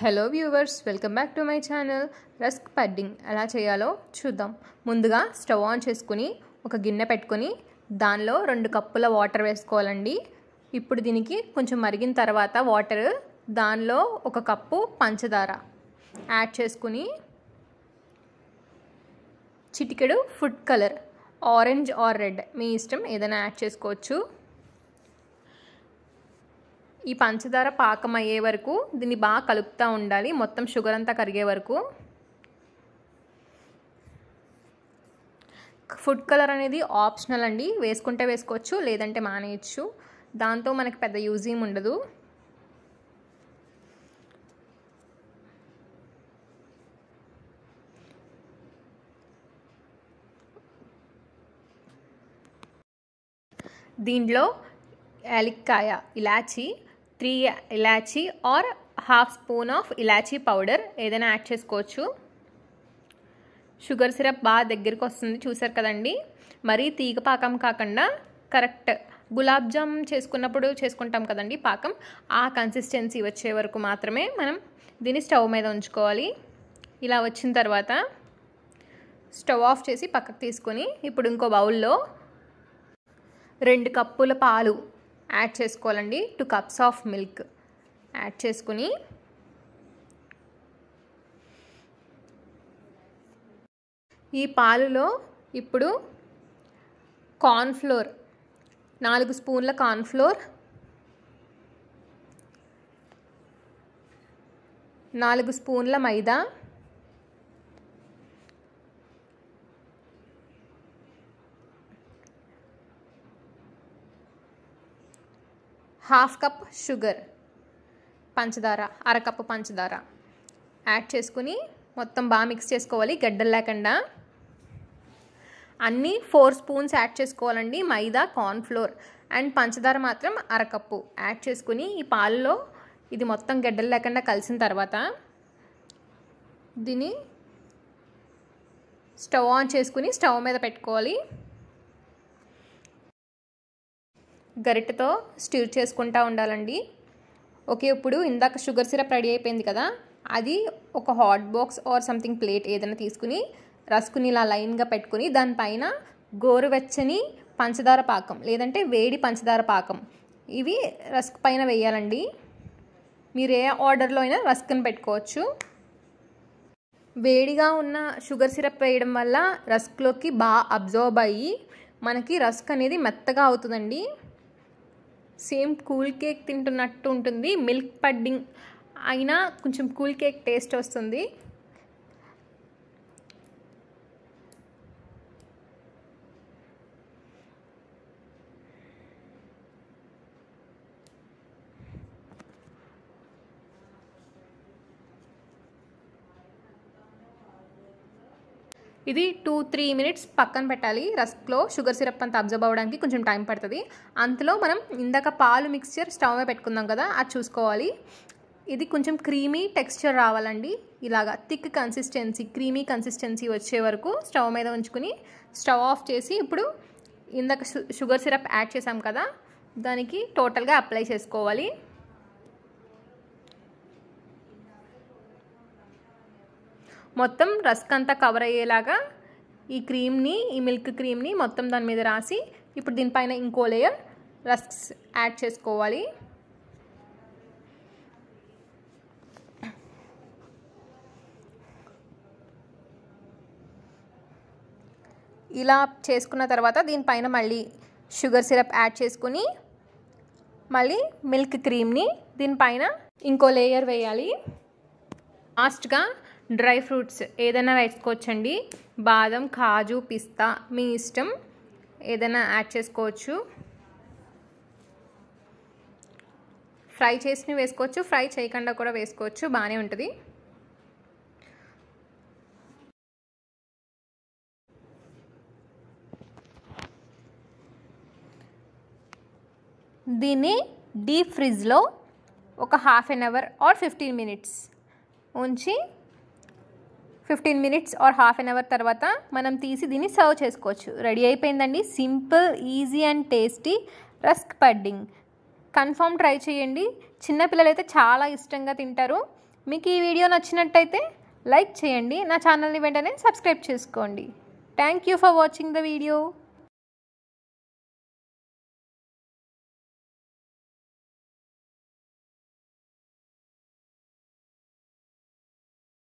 hello viewers welcome back to my channel rusk pudding ఎలా చేయాలో చూద్దాం ముందుగా స్టవ్ ఆన్ చేసుకుని ఒక గిన్నె పెట్టుకొని దానిలో రెండు కప్పుల వాటర్ వేసుకోవాలండి ఇప్పుడు దీనికి కొంచెం మరిగిన తర్వాత వాటర్ దానిలో ఒక కప్పు పంచదార యాడ్ చేసుకుని చిటికెడు food colour orange or red మీ ఇష్టం ఏదైనా యాడ్ చేసుకోవచ్చు ఈ పంచదార పాకం అయ్యే వరకు దీన్ని బాగా కలుపుతూ ఉండాలి మొత్తం షుగర్ అంతా కరిగే వరకు ఫుడ్ కలర్ అనేది ఆప్షనల్ అండి వేసుకుంటే వేసుకోవచ్చు లేదంటే మానేయచ్చు దాంతో మనకి పెద్ద యూజ్ ఏమి ఉండదు దీంట్లో యాలిక్కాయ ఇలాచి త్రీ ఇలాచీ ఆర్ హాఫ్ స్పూన్ ఆఫ్ ఇలాచీ పౌడర్ ఏదైనా యాడ్ చేసుకోవచ్చు షుగర్ సిరప్ బాగా దగ్గరికి వస్తుంది చూసారు కదండి మరీ తీగ పాకం కాకుండా కరెక్ట్ గులాబ్ జామ్ చేసుకున్నప్పుడు చేసుకుంటాం కదండి పాకం ఆ కన్సిస్టెన్సీ వచ్చే వరకు మాత్రమే మనం దీన్ని స్టవ్ మీద ఉంచుకోవాలి ఇలా వచ్చిన తర్వాత స్టవ్ ఆఫ్ చేసి పక్కకు తీసుకొని ఇప్పుడు ఇంకో బౌల్లో రెండు కప్పుల పాలు యాడ్ చేసుకోవాలండి two cups of milk add చేసుకుని ఈ పాలులో ఇప్పుడు కార్న్ఫ్లోర్ నాలుగు స్పూన్ల కార్న్ఫ్లోర్ నాలుగు స్పూన్ల మైదా హాఫ్ కప్ షుగర్ పంచదార అరకప్పు పంచదార యాడ్ చేసుకుని మొత్తం బాగా మిక్స్ చేసుకోవాలి గడ్డలు లేకుండా అన్నీ ఫోర్ స్పూన్స్ యాడ్ చేసుకోవాలండి మైదా కార్న్ఫ్లోర్ అండ్ పంచదార మాత్రం అరకప్పు యాడ్ చేసుకుని ఈ పాలలో ఇది మొత్తం గడ్డలు లేకుండా కలిసిన తర్వాత దీన్ని స్టవ్ ఆన్ చేసుకుని స్టవ్ మీద పెట్టుకోవాలి గరిటెతో స్టిర్ చేసుకుంటూ ఉండాలండి ఓకే ఇప్పుడు ఇందాక షుగర్ సిరప్ రెడీ అయిపోయింది కదా అది ఒక hot box or something plate ఏదైనా తీసుకుని రసుకుని ఇలా లైన్గా పెట్టుకుని దానిపైన గోరువెచ్చని పంచదార పాకం లేదంటే వేడి పంచదార పాకం ఇవి రస్క్ పైన వేయాలండి మీరు ఏ ఆర్డర్లో అయినా రస్క్ని పెట్టుకోవచ్చు వేడిగా ఉన్న షుగర్ సిరప్ వేయడం వల్ల రస్క్లోకి బాగా అబ్జర్వ్ అయ్యి మనకి రస్క్ అనేది మెత్తగా అవుతుందండి సేమ్ కూల్ కేక్ తింటున్నట్టు ఉంటుంది మిల్క్ పడ్డింగ్ అయినా కొంచెం కూల్ కేక్ టేస్ట్ వస్తుంది ఇది టూ త్రీ మినిట్స్ పక్కన పెట్టాలి రస్క్లో షుగర్ సిరప్ అంతా అబ్జర్వ్ అవ్వడానికి కొంచెం టైం పడుతుంది అంతలో మనం ఇందాక పాలు మిక్స్చర్ స్టవ్ మీద పెట్టుకుందాం కదా అది చూసుకోవాలి ఇది కొంచెం క్రీమీ టెక్స్చర్ రావాలండి ఇలాగా థిక్ కన్సిస్టెన్సీ క్రీమీ కన్సిస్టెన్సీ వచ్చే వరకు స్టవ్ మీద ఉంచుకుని స్టవ్ ఆఫ్ చేసి ఇప్పుడు ఇందాక షుగర్ సిరప్ యాడ్ చేసాం కదా దానికి టోటల్గా అప్లై చేసుకోవాలి మొత్తం రస్క్ అంతా కవర్ అయ్యేలాగా ఈ క్రీమ్ని ఈ మిల్క్ క్రీమ్ని మొత్తం దాని మీద రాసి ఇప్పుడు దీనిపైన ఇంకో లేయర్ రస్క్స్ యాడ్ చేసుకోవాలి ఇలా చేసుకున్న తర్వాత దీనిపైన మళ్ళీ షుగర్ సిరప్ యాడ్ చేసుకుని మళ్ళీ మిల్క్ క్రీమ్ని దీనిపైన ఇంకో లేయర్ వేయాలి లాస్ట్గా డ్రై ఫ్రూట్స్ ఏదైనా వేసుకోవచ్చండి బాదం కాజు పిస్తా మీ ఇష్టం ఏదైనా యాడ్ చేసుకోవచ్చు ఫ్రై చేసి వేసుకోవచ్చు ఫ్రై చేయకుండా కూడా వేసుకోవచ్చు బాగానే ఉంటుంది దీన్ని డీప్ ఫ్రిడ్జ్లో ఒక half an hour or fifteen minutes ఉంచి fifteen minutes or half an hour తర్వాత మనం తీసి దీన్ని సర్వ్ చేసుకోవచ్చు రెడీ అయిపోయిందండి simple easy and tasty rusk pudding confirm try చేయండి చిన్నపిల్లలు అయితే చాలా ఇష్టంగా తింటారు మీకు ఈ వీడియో నచ్చినట్టయితే లైక్ చేయండి నా ఛానల్ని వెంటనే సబ్స్క్రైబ్ చేసుకోండి thank you for watching the video